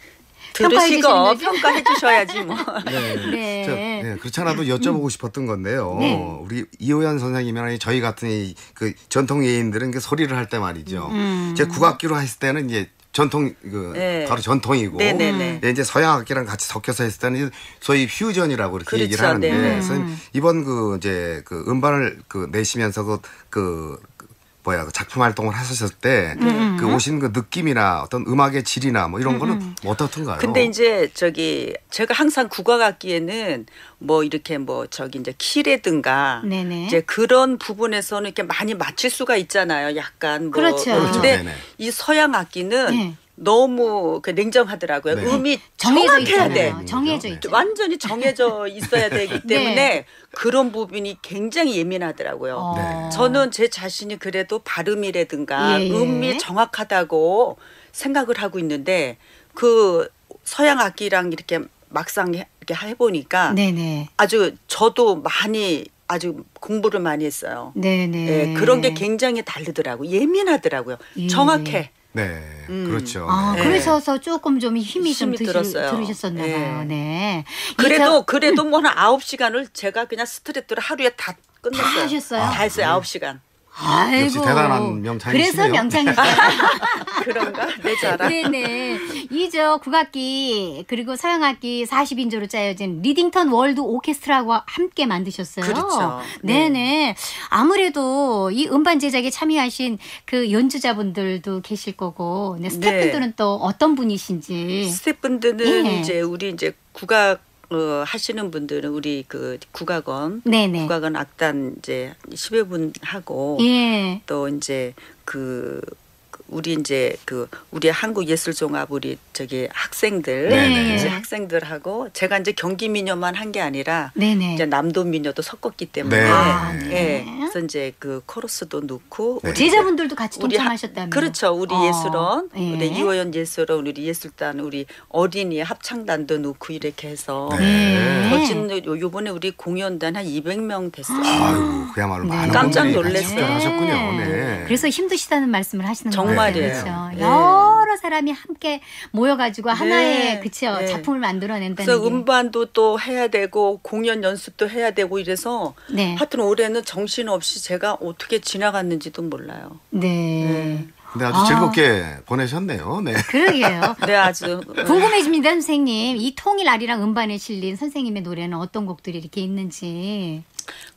들으시고 평가해 주셔야지 뭐. 네. 네. 저, 네. 그렇잖아도 여쭤보고 싶었던 건데요. 네. 우리 이호연 선생님이나 저희 같은 그 전통 예인들은 그 소리를 할 때 말이죠. 음. 음. 제 국악기로 했을 때는 이제 전통 그 네. 바로 전통이고 네네네. 네, 네. 네, 이제 서양악기랑 같이 섞여서 했을 때는 소위 퓨전이라고 이렇게 그렇죠. 얘기를 하는데 네. 음. 이번 그 이제 그 음반을 그 내시면서 그, 그 뭐야 그 작품 활동을 하셨을 때그 음, 음, 음. 오신 그 느낌이나 어떤 음악의 질이나 뭐 이런 거는 뭐 어떻던가요? 근데 이제 저기 제가 항상 국악악기에는 뭐 이렇게 뭐 저기 이제 키라든가 네네. 이제 그런 부분에서는 이렇게 많이 맞출 수가 있잖아요. 약간 뭐 그렇죠. 그렇죠. 근데 네이 서양 악기는 네. 너무 그 냉정하더라고요. 네. 음이 정해져 있잖아요. 돼. 네. 정해져 있죠. 완전히 정해져 있어야 되기 네. 때문에 네. 그런 부분이 굉장히 예민하더라고요. 어. 네. 저는 제 자신이 그래도 발음이라든가 예, 예. 음이 정확하다고 생각을 하고 있는데 그 서양 악기랑 이렇게 막상 이렇게 해보니까 네네. 네. 아주 저도 많이 아주 공부를 많이 했어요. 네네. 예, 그런 게 굉장히 다르더라고 요 예민하더라고요. 예. 정확해. 네, 음. 그렇죠. 아, 네. 그러셔서 조금 좀 힘이, 좀 드시, 들으셨었나봐요. 예. 네. 네. 그래도 자, 그래도 뭐한 아 시간을 제가 그냥 스트레스를 하루에 다 끝냈어요. 다 하셨어요? 다 했어요. 아, 아홉 시간. 아이고. 역시 대단한 명창이시네요. 그래서 명창이죠. 그런가? 내 자랑. 네네. 이저 국악기 그리고 서양악기 40인조로 짜여진 리딩턴 월드 오케스트라와 함께 만드셨어요. 그렇죠. 네. 네네. 네. 아무래도 이 음반 제작에 참여하신 그 연주자분들도 계실 거고 네, 스태프분들은 네. 또 어떤 분이신지. 스태프분들은 예. 이제 우리 이제 국악 어, 하시는 분들은 우리 그 국악원 네네. 국악원 악단 이제 10여 분 하고 예. 또 이제 그 우리 이제 그 우리 한국 예술종합 우리 저기 학생들 네네. 네. 이제 학생들하고 제가 이제 경기 민요만 한 게 아니라 네네. 네. 이제 남도 민요도 섞었기 때문에 네. 예, 아, 네. 예. 그래서 이제 그 코러스도 넣고 네. 우리 제자분들도 같이 동참하셨다면 그렇죠 우리 어. 예술원 네. 우리 이호연 예술원 우리 예술단 우리 어린이 합창단도 넣고 이렇게 해서 네. 네. 거진 요번에 우리 공연단 한 200명 됐어요. 아유 그야말로 네. 많은 깜짝 놀랐어요. 하 네. 그래서 힘드시다는 말씀을 하시는 거예요. 말이에요 그렇죠. 예. 여러 사람이 함께 모여가지고 하나의 예. 그쵸 예. 작품을 만들어낸다는. 그래서 음반도 또 해야 되고 공연 연습도 해야 되고 이래서 네. 하여튼 올해는 정신 없이 제가 어떻게 지나갔는지도 몰라요. 네. 근데 네. 아주 아. 즐겁게 보내셨네요. 네. 그러게요. 네, 아주. 궁금해집니다, 선생님. 이 통일아리랑 음반에 실린 선생님의 노래는 어떤 곡들이 이렇게 있는지.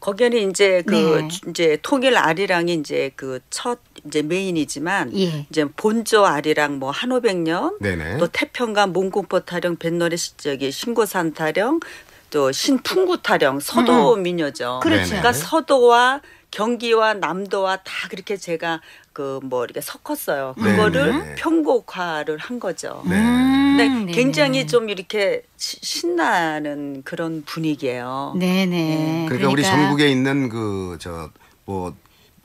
거기에는 이제 그 네. 이제 통일아리랑이 이제 그첫 이제 메인이지만 예. 이제 본조 아리랑 뭐 한오백령 또태평가 몽공포 타령 뱃놀시 저기 신고산 타령 또 신풍구 타령 서도 음. 민요죠. 그렇죠. 그러니까 서도와 경기와 남도와 다 그렇게 제가 그 뭐 이렇게 섞었어요. 음. 그거를 네네. 편곡화를 한 거죠. 네. 근데 굉장히 좀 이렇게 신나는 그런 분위기예요. 네네. 네. 그러니까, 그러니까 우리 전국에 있는 그저뭐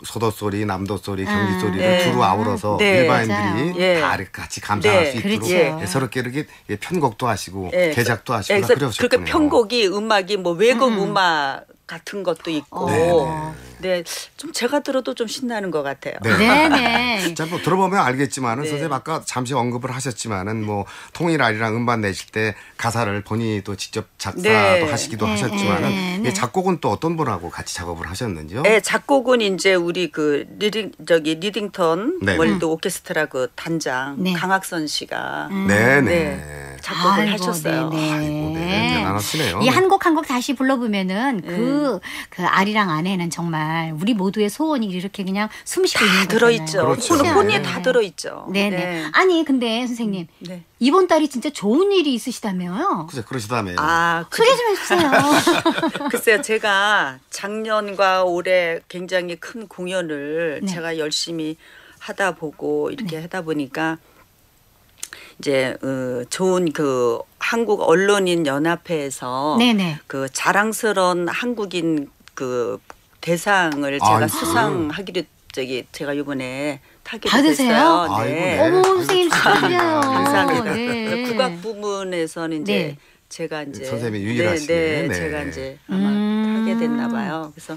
서도 소리, 남도 소리, 음, 경기 아, 소리를 네. 주로 아우러서 네, 일반인들이 예. 다 같이 감상할 네, 수 있도록 그렇죠. 서럽게 예, 이렇게 예, 편곡도 하시고 예, 개작도 그 하시고 예, 그러셨 그렇게 편곡이 음악이 뭐 외국 음. 음. 악 같은 것도 있고. 어. 네, 좀 제가 들어도 좀 신나는 것 같아요. 네, 네. 자, 네. 뭐 들어보면 알겠지만은 네. 선생님 아까 잠시 언급을 하셨지만은 뭐 통일 아리랑 음반 내실 때 가사를 본인이 또 직접 작사도 네. 하시기도 네, 하셨지만은 예, 작곡은 또 어떤 분하고 같이 작업을 하셨는지요? 네, 작곡은 이제 우리 그 리딩 저기 리딩턴 월드 오케스트라 그 단장 강학선 씨가 음. 네, 네. 작곡을 아이고, 하셨어요. 네네. 아이고, 네, 대단하시네요. 이 한 곡 한 곡 다시 불러보면은 그그 그 아리랑 그 안에는 정말 정 우리 모두의 소원이 이렇게 그냥 숨쉬고 있는 들어있죠. 그렇죠. 혼이 네. 다 들어있죠. 네네. 네. 아니 근데 선생님 음, 네. 이번 달이 진짜 좋은 일이 있으시다며요? 글쎄 그러시다며. 아 소개 좀 해주세요. 글쎄요 제가 작년과 올해 굉장히 큰 공연을 네. 제가 열심히 하다 보고 이렇게 네. 하다 보니까 이제 어, 좋은 그 한국 언론인 연합회에서 네네. 그 자랑스러운 한국인 그 대상을 아, 제가 아 수상하기로 저기 제가 이번에 타게 됐어요. 네. 아이고, 네. 네. 어머 선생님 축하드려요. 감사합니다. 네. 국악 부문에서는 이제 네. 제가 이제 선생님 네, 유일하시네. 네, 네, 제가 이제 아마 음. 타게 됐나 봐요. 그래서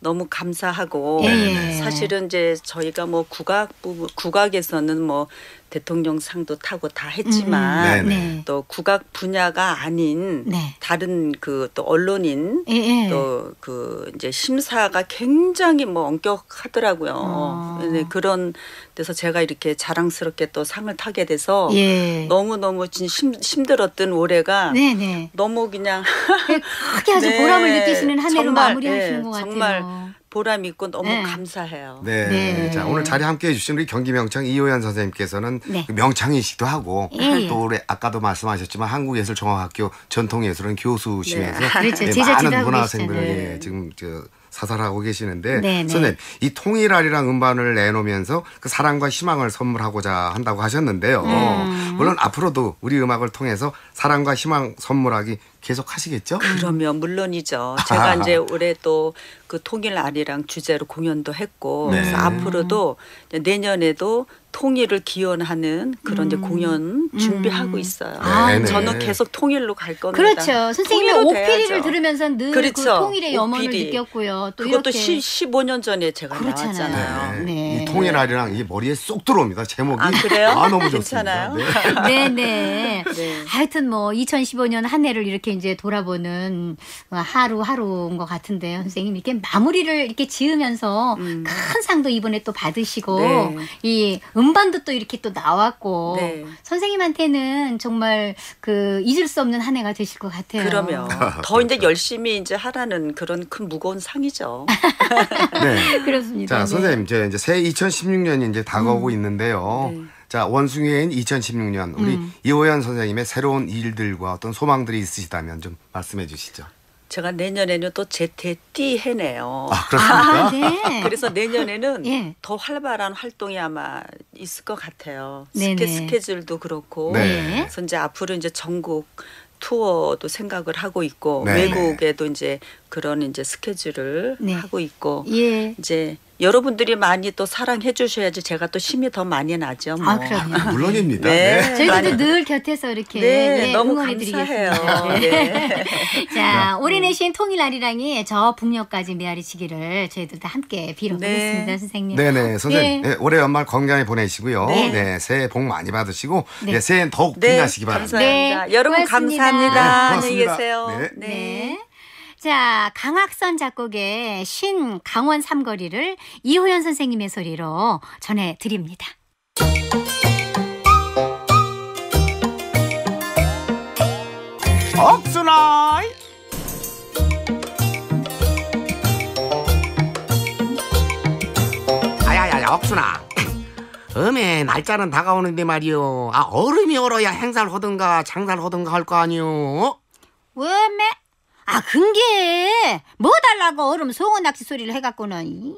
너무 감사하고 예. 사실은 이제 저희가 뭐 국악 부분 국악에서는 뭐 대통령 상도 타고 다 음, 음. 했지만 음. 또 국악 분야가 아닌 네. 다른 그 또 언론인 예, 예. 또그 이제 심사가 굉장히 뭐 엄격하더라고요. 어. 네, 그런 데서 제가 이렇게 자랑스럽게 또 상을 타게 돼서 예. 너무 너무 진 심, 힘들었던 올해가 네네. 네. 너무 그냥 크게 아주 보람을 느끼시는 한 해로 정말, 마무리하시는 예, 것 같아요. 정말 보람 있고 너무 네. 감사해요. 네. 네. 자, 오늘 자리 함께 해주신 우리 경기명창 이호연 선생님께서는 네. 그 명창이시기도 하고 예. 예. 또 우리 아까도 말씀하셨지만 한국예술종합학교 전통예술원 교수시면서 네. 아, 그렇죠. 네, 많은 문화생들에 예, 네. 지금 저 사살하고 계시는데 네네. 네. 선생님 이 통일알이랑 음반을 내놓으면서 그 사랑과 희망을 선물하고자 한다고 하셨는데요. 음. 물론 앞으로도 우리 음악을 통해서 사랑과 희망 선물하기 계속 하시겠죠? 그러면 물론이죠. 음. 제가 아. 이제 올해 또그 통일알이랑 주제로 공연도 했고 네. 그래서 앞으로도 내년에도 통일을 기원하는 그런 음. 이제 공연 음. 준비하고 있어요. 아, 네, 네. 저는 계속 통일로 갈 겁니다. 그렇죠. 선생님은 오피리를 들으면서 늘그 렇죠 통일의 염원을 느꼈고요. 또 그것도 이 15년 전에 제가 그렇잖아요. 나왔잖아요. 네. 네. 이 통일아리랑 이 머리에 쏙 들어옵니다. 제목이. 아, 그래요? 아, 너무 좋습니다. 괜찮아요? 네. 네, 네. 하여튼 뭐 2015년 한 해를 이렇게 이제 돌아보는 하루하루인 것 같은데요. 선생님 이렇게 마무리를 이렇게 지으면서 음. 큰 상도 이번에 또 받으시고 네. 이 음반도 또 이렇게 또 나왔고 네. 선생님한테는 정말 그 잊을 수 없는 한 해가 되실 것 같아요. 그러면 아, 더 이제 그렇죠. 열심히 이제 하라는 그런 큰 무거운 상이죠. 네. 그렇습니다. 자, 네. 선생님 이제 이제 새 2016년이 이제 다가오고 음. 있는데요. 네. 자, 원숭이인 2016년 우리 음. 이호연 선생님의 새로운 일들과 어떤 소망들이 있으시다면 좀 말씀해 주시죠. 제가 내년에는 또 재테띠 해내요. 아, 그렇습니까? 아, 네. 그래서 내년에는 예. 더 활발한 활동이 아마 있을 것 같아요. 네네. 스케, 줄도 그렇고. 네. 예. 그래서 이제 앞으로 이제 전국 투어도 생각을 하고 있고 네. 외국에도 이제 그런 이제 스케줄을 네. 하고 있고 예. 이제 여러분들이 많이 또 사랑해 주셔야지 제가 또 힘이 더 많이 나죠. 뭐. 아, 그럼요. 아, 물론입니다. 네. 네. 저희도 늘 곁에서 이렇게 네, 네, 너무 응원해 드리 네. 네. 자, 네. 올해 내신 통일아리랑이 저 북녘까지 메아리치기를 저희들 도 함께 빌어보겠습니다, 선생님. 네네, 선생님. 예. 예, 올해 연말 건강히 보내시고요. 네. 새해 복 많이 받으시고 새해엔 더욱 빛나시기 바랍니다. 감사합니다. 여러분 고맙습니다. 감사합니다. 안녕히 계세요. 네. 자, 강학선 작곡의 신 강원 삼거리를 이호연 선생님의 소리로 전해드립니다. 없으나이 아 음에 날짜는 다가오는데 말이요 아 얼음이 얼어야 행사를 하든가 장사를 하든가 할 거 아니요 왜매 아, 근게 뭐 달라고 얼음 송어 낚시 소리를 해갖고는.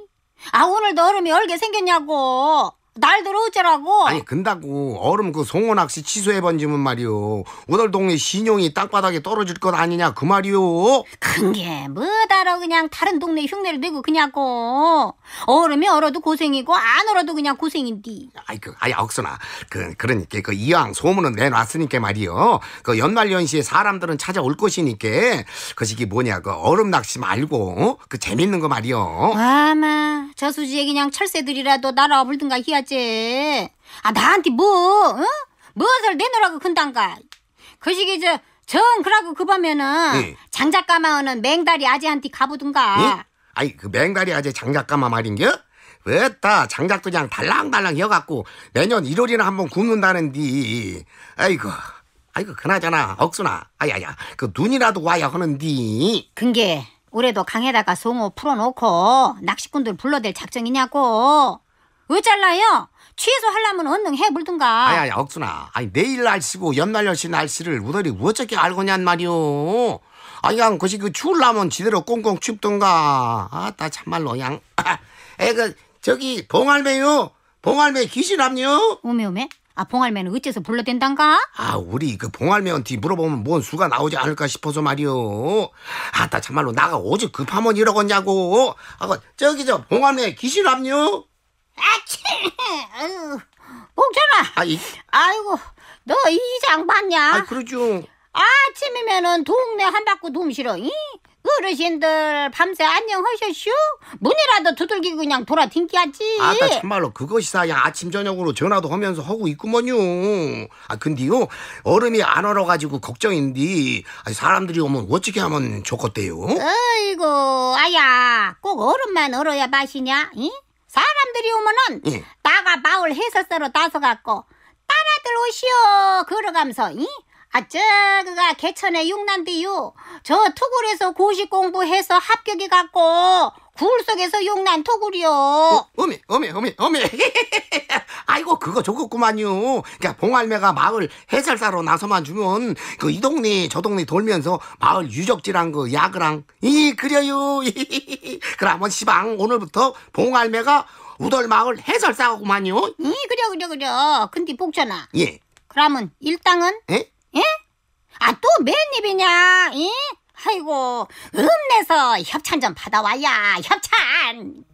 아, 오늘도 얼음이 얼게 생겼냐고. 날 들어오자라고. 아니 근다고 얼음 그 송어 낚시 취소해 번지면 말이오 오늘동네 신용이 땅바닥에 떨어질 것 아니냐 그말이오 큰게 뭐다로 그냥 다른 동네 흉내를 내고 그냥고 얼음이 얼어도 고생이고 안 얼어도 그냥 고생인디. 아이 그 아이 억선아 그 그러니까 그 이왕 소문은 내놨으니까 말이오그 연말 연시에 사람들은 찾아올 것이니까 그시기 뭐냐 그 얼음 낚시 말고 어? 그 재밌는 거말이오 아마 저수지에 그냥 철새들이라도 날아와 불든가 해야지. 아, 나한테 뭐, 어? 무엇을 내놓으라고 큰단가. 그시기 저, 정 그라고 그보면은 네. 장작가마는 맹다리 아재한테 가보든가. 네? 아이, 그 맹다리 아재 장작가마 말인겨? 왜 다 장작 그냥 달랑달랑 여갖고 내년 1월이나 한번 굽는다는디. 아이고. 아이고 그나저나 억수나 아야야 그 눈이라도 와야 하는디. 근게 올해도 강에다가 송어 풀어놓고 낚시꾼들 불러댈 작정이냐고. 어잘라요? 취소하려면 언능 해물든가. 아야, 야, 억순아. 아니, 내일 날씨고 연말 연시 날씨를 우리들이 어떻게 알고냔 말이오. 아니, 그냥 그것이 그 추울라면 지대로 꽁꽁 춥든가 아, 따 참말로, 양. 에, 그, 저기, 봉알매요. 봉알매 귀신함요. 오메오메? 아 봉알매는 어째서 불러댄단가? 아 우리 그 봉알매한테 물어보면 뭔 수가 나오지 않을까 싶어서 말이오 아따 참말로 나가 오직 급하면 그 이러겠냐고 아 그, 저기 저 봉알매 기실함요 아치 봉천아 아이. 아이고 너 이장 봤냐? 아 그러죠 아침이면은 동네 한 바퀴 돔 싫어 어르신들 밤새 안녕하셨슈? 문이라도 두들기고 그냥 돌아댕기야지 아따 참말로 그것이 사야 아침 저녁으로 전화도 하면서 하고 있구먼요 아 근데요 얼음이 안 얼어가지고 걱정인데 아, 사람들이 오면 어떻게 하면 좋겠대요 어이구 아야 꼭 얼음만 얼어야 맛이냐 이? 사람들이 오면은 예. 나가 마을 해설사로 나서갖고 따라들 오시오 걸어가면서 이? 아저 그가 개천의 용난비유 저 토굴에서 고시 공부해서 합격이 갖고굴 속에서 용난 토굴이요 어, 미 어미 어미 어미 아이고 그거 좋겠구만요 그러니까 봉할매가 마을 해설사로 나서만 주면 그 이 동네 저 동네 돌면서 마을 유적지랑 그 야그랑 이 그려요 그러면 시방 오늘부터 봉할매가 우덜 마을 해설사구만요 이 그려 그려 그려 근데 복잖아 예 그러면 일당은 예? 예? 아, 또 맨입이냐? 예? 아이고, 읍내서 협찬 좀 받아와야, 협찬!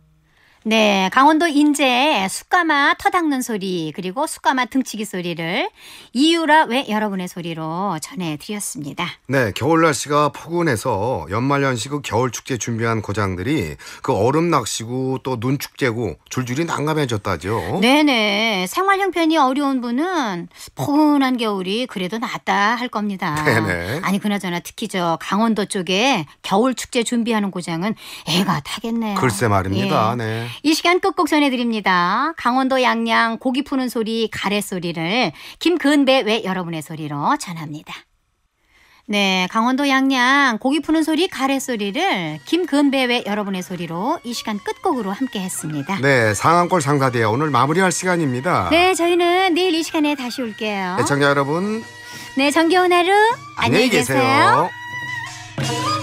네, 강원도 인제의 숯가마 터닦는 소리 그리고 숯가마 등치기 소리를 이유라 왜 여러분의 소리로 전해드렸습니다. 네, 겨울 날씨가 포근해서 연말 연시고 겨울 축제 준비한 고장들이 그 얼음 낚시고 또 눈 축제고 줄줄이 난감해졌다죠. 네네, 생활 형편이 어려운 분은 포근한 겨울이 그래도 낫다 할 겁니다. 네네. 아니 그나저나 특히 저 강원도 쪽에 겨울 축제 준비하는 고장은 애가 타겠네요. 글쎄 말입니다. 예. 네. 이 시간 끝곡 전해드립니다. 강원도 양양 고기 푸는 소리, 가래 소리를 김근배 외 여러분의 소리로 전합니다. 네, 강원도 양양 고기 푸는 소리 가래 소리를 김근배외 여러분의 소리로 이 시간 끝곡으로 함께 했습니다. 네, 상한골 상사대 오늘 마무리할 시간입니다. 네, 저희는 내일 이 시간에 다시 올게요. 애청자 여러분. 네, 정겨운 하루 안녕히 계세요. 안녕히 계세요.